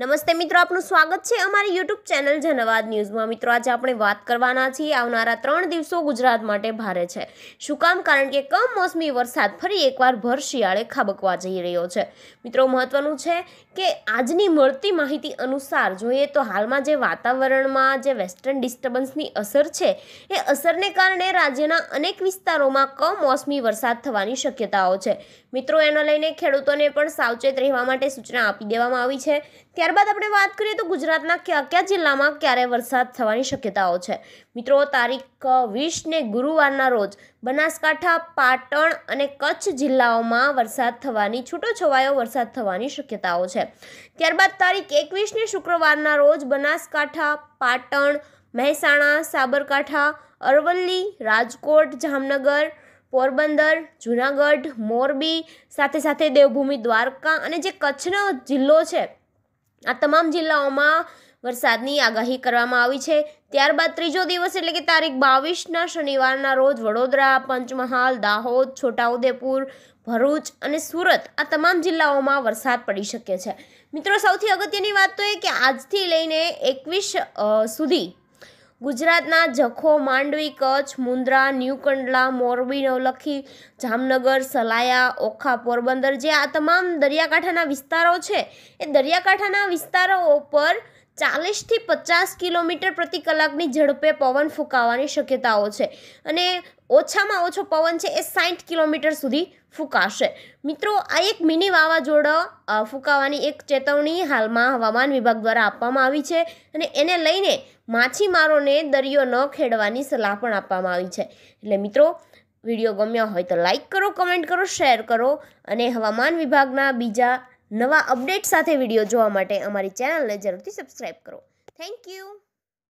નમસ્તે મિત્રો આપનું સ્વાગત છે અમારી યુટ્યુબ ચેનલ જનવાદ ન્યૂઝમાં મિત્રો આજે આપણે વાત કરવાના છીએ આવનારા ત્રણ દિવસો ગુજરાત માટે ભારે છે શું કામ કારણ કે કમ વરસાદ ફરી એકવાર ભર શિયાળે ખાબકવા જઈ રહ્યો છે મિત્રો મહત્વનું છે કે આજની મળતી માહિતી અનુસાર જોઈએ તો હાલમાં જે વાતાવરણમાં જે વેસ્ટર્ન ડિસ્ટર્બન્સની અસર છે એ અસરને કારણે રાજ્યના અનેક વિસ્તારોમાં કમોસમી વરસાદ થવાની શક્યતાઓ છે મિત્રો એને લઈને ખેડૂતોને પણ સાવચેત રહેવા માટે સૂચના આપી દેવામાં આવી છે ત્યાં ત્યારબાદ આપણે વાત કરીએ તો ગુજરાતના કયા કયા જિલ્લામાં ક્યારે વરસાદ થવાની શક્યતાઓ છે મિત્રો તારીખ વીસને ગુરુવારના રોજ બનાસકાંઠા પાટણ અને કચ્છ જિલ્લાઓમાં વરસાદ થવાની છૂટો છવાયો વરસાદ થવાની શક્યતાઓ છે ત્યારબાદ તારીખ એકવીસને શુક્રવારના રોજ બનાસકાંઠા પાટણ મહેસાણા સાબરકાંઠા અરવલ્લી રાજકોટ જામનગર પોરબંદર જૂનાગઢ મોરબી સાથે સાથે દેવભૂમિ દ્વારકા અને જે કચ્છનો જિલ્લો છે આ તમામ જિલ્લાઓમાં વરસાદની આગાહી કરવામાં આવી છે ત્યારબાદ ત્રીજો દિવસ એટલે કે તારીખ બાવીસના શનિવારના રોજ વડોદરા પંચમહાલ દાહોદ છોટાઉદેપુર ભરૂચ અને સુરત આ તમામ જિલ્લાઓમાં વરસાદ પડી શકે છે મિત્રો સૌથી અગત્યની વાત તો એ કે આજથી લઈને એકવીસ સુધી ગુજરાતના જખો માંડવી કચ્છ મુન્દ્રા ન્યૂ કંડલા મોરબી નવલખી જામનગર સલાયા ઓખા પોરબંદર જે આ તમામ દરિયાકાંઠાના વિસ્તારો છે એ દરિયાકાંઠાના વિસ્તારો ઉપર ચાલીસથી પચાસ કિલોમીટર પ્રતિ કલાકની ઝડપે પવન ફૂંકાવાની શક્યતાઓ છે અને ઓછામાં ઓછો પવન છે એ સાઠ કિલોમીટર સુધી ફૂંકાશે મિત્રો આ એક મિની વાવાઝોડા ફૂંકાવાની એક ચેતવણી હાલમાં હવામાન વિભાગ દ્વારા આપવામાં આવી છે અને એને લઈને માછીમારોને દરિયો ન ખેડવાની સલાહ પણ આપવામાં આવી છે એટલે મિત્રો વિડીયો ગમ્યો હોય તો લાઇક કરો કમેન્ટ કરો શેર કરો અને હવામાન વિભાગના બીજા નવા અપડેટ સાથે વિડીયો જોવા માટે અમારી ચેનલને જરૂરથી સબસ્ક્રાઈબ કરો થેન્ક યુ